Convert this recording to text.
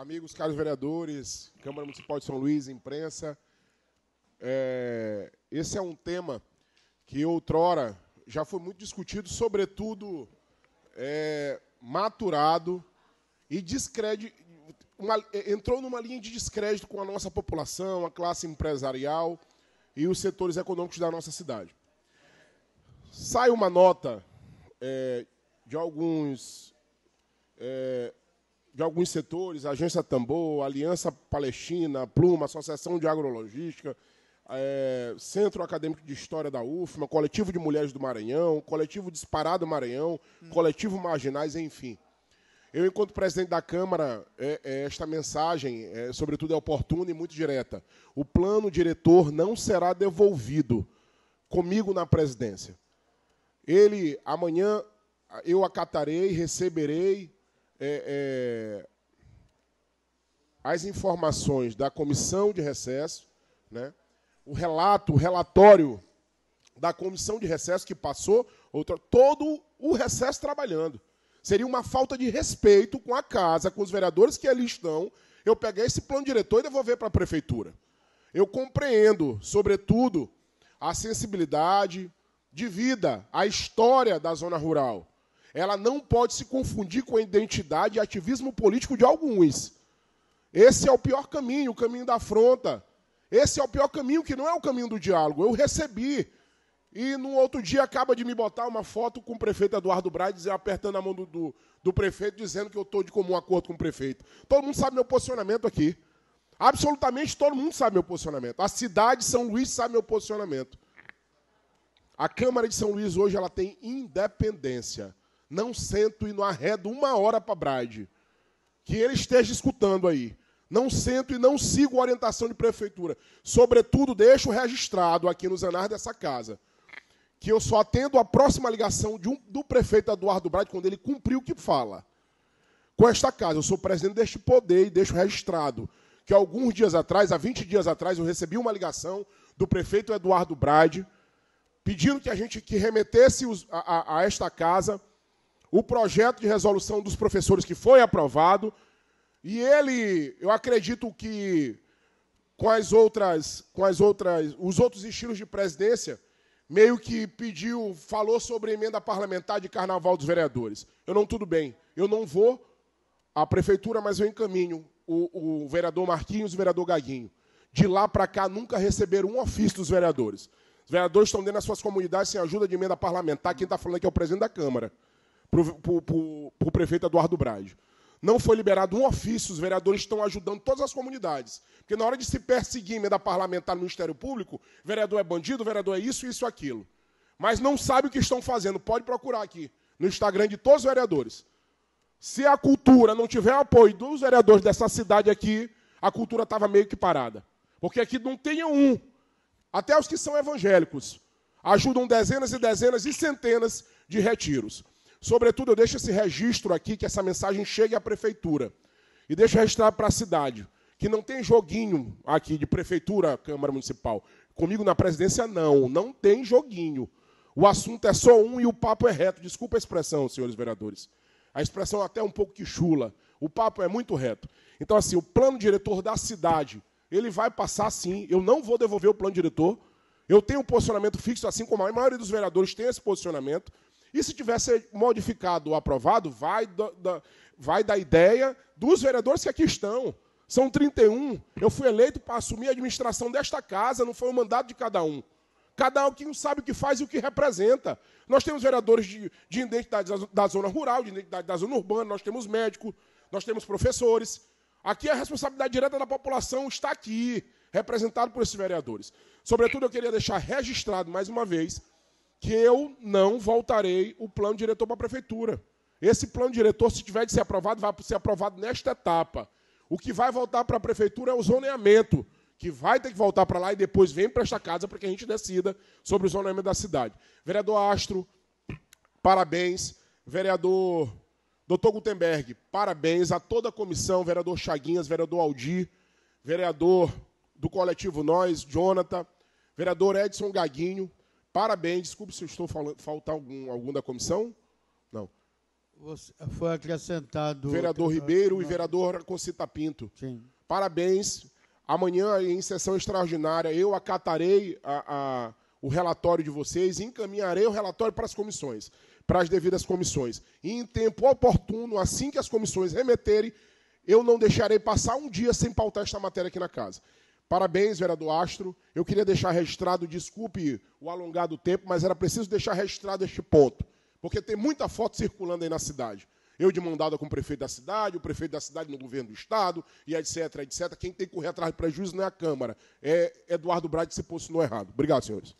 amigos, caros vereadores, Câmara Municipal de São Luís, imprensa. É, esse é um tema que outrora já foi muito discutido, sobretudo é, maturado e descrédito. Uma, entrou numa linha de descrédito com a nossa população, a classe empresarial e os setores econômicos da nossa cidade. Sai uma nota é, de alguns é, de alguns setores, Agência Tambor, Aliança Palestina, Pluma, Associação de Agrologística, é, Centro Acadêmico de História da UFMA, Coletivo de Mulheres do Maranhão, Coletivo Disparado Maranhão, hum. Coletivo Marginais, enfim. Eu, enquanto presidente da Câmara, é, é, esta mensagem, é, sobretudo, é oportuna e muito direta. O plano diretor não será devolvido comigo na presidência. Ele, amanhã, eu acatarei, receberei, é, é, as informações da comissão de recesso, né? o relato, o relatório da comissão de recesso que passou, outra, todo o recesso trabalhando. Seria uma falta de respeito com a casa, com os vereadores que ali estão, eu pegar esse plano diretor e devolver para a prefeitura. Eu compreendo, sobretudo, a sensibilidade de vida, a história da zona rural ela não pode se confundir com a identidade e ativismo político de alguns. Esse é o pior caminho, o caminho da afronta. Esse é o pior caminho, que não é o caminho do diálogo. Eu recebi. E no outro dia acaba de me botar uma foto com o prefeito Eduardo Braz apertando a mão do, do, do prefeito, dizendo que eu estou de comum acordo com o prefeito. Todo mundo sabe meu posicionamento aqui. Absolutamente todo mundo sabe meu posicionamento. A cidade de São Luís sabe meu posicionamento. A Câmara de São Luís hoje ela tem independência. Não sento e não arredo uma hora para Brade. Que ele esteja escutando aí. Não sento e não sigo a orientação de prefeitura. Sobretudo, deixo registrado aqui no Zenar dessa casa que eu só atendo a próxima ligação um, do prefeito Eduardo Brade quando ele cumpriu o que fala. Com esta casa, eu sou presidente deste poder e deixo registrado que alguns dias atrás, há 20 dias atrás, eu recebi uma ligação do prefeito Eduardo Brade pedindo que a gente que remetesse os, a, a, a esta casa o projeto de resolução dos professores que foi aprovado, e ele, eu acredito que com as outras, com as outras, os outros estilos de presidência, meio que pediu, falou sobre emenda parlamentar de carnaval dos vereadores. Eu não, tudo bem, eu não vou à prefeitura, mas eu encaminho o, o vereador Marquinhos e o vereador Gaguinho. De lá para cá, nunca receberam um ofício dos vereadores. Os vereadores estão dentro das suas comunidades sem ajuda de emenda parlamentar. Quem está falando aqui é o presidente da Câmara para o prefeito Eduardo Braz. Não foi liberado um ofício, os vereadores estão ajudando todas as comunidades. Porque na hora de se perseguir emenda parlamentar no Ministério Público, vereador é bandido, vereador é isso, isso, aquilo. Mas não sabe o que estão fazendo. Pode procurar aqui no Instagram de todos os vereadores. Se a cultura não tiver apoio dos vereadores dessa cidade aqui, a cultura estava meio que parada. Porque aqui não tem um. Até os que são evangélicos ajudam dezenas e dezenas e centenas de retiros. Sobretudo, eu deixo esse registro aqui, que essa mensagem chegue à prefeitura. E deixo registrado para a cidade, que não tem joguinho aqui de prefeitura, Câmara Municipal. Comigo na presidência, não, não tem joguinho. O assunto é só um e o papo é reto. Desculpa a expressão, senhores vereadores. A expressão até é um pouco que chula. O papo é muito reto. Então, assim, o plano diretor da cidade, ele vai passar sim. Eu não vou devolver o plano diretor. Eu tenho um posicionamento fixo, assim como a maioria dos vereadores tem esse posicionamento. E se tiver ser modificado ou aprovado, vai da, da, vai da ideia dos vereadores que aqui estão. São 31. Eu fui eleito para assumir a administração desta casa, não foi o mandato de cada um. Cada um sabe o que faz e o que representa. Nós temos vereadores de, de identidade da zona rural, de identidade da zona urbana, nós temos médico, nós temos professores. Aqui a responsabilidade direta da população está aqui, representado por esses vereadores. Sobretudo, eu queria deixar registrado mais uma vez que eu não voltarei o plano diretor para a prefeitura. Esse plano diretor, se tiver de ser aprovado, vai ser aprovado nesta etapa. O que vai voltar para a prefeitura é o zoneamento, que vai ter que voltar para lá e depois vem para esta casa para que a gente decida sobre o zoneamento da cidade. Vereador Astro, parabéns. Vereador Doutor Gutenberg, parabéns a toda a comissão, vereador Chaguinhas, vereador Aldir, vereador do coletivo Nós, Jonathan, vereador Edson Gaguinho, Parabéns, desculpe se eu estou falando, faltar algum, algum da comissão. Não. Você foi acrescentado. Vereador Ribeiro não. e vereador Concita Pinto. Sim. Parabéns. Amanhã, em sessão extraordinária, eu acatarei a, a, o relatório de vocês e encaminharei o relatório para as comissões, para as devidas comissões. E em tempo oportuno, assim que as comissões remeterem, eu não deixarei passar um dia sem pautar esta matéria aqui na casa. Parabéns, vereador Astro. Eu queria deixar registrado, desculpe o alongado tempo, mas era preciso deixar registrado este ponto, porque tem muita foto circulando aí na cidade. Eu de mandada com o prefeito da cidade, o prefeito da cidade no governo do estado, e etc, etc. Quem tem que correr atrás de prejuízo não é a Câmara. É Eduardo Braga que se posicionou errado. Obrigado, senhores.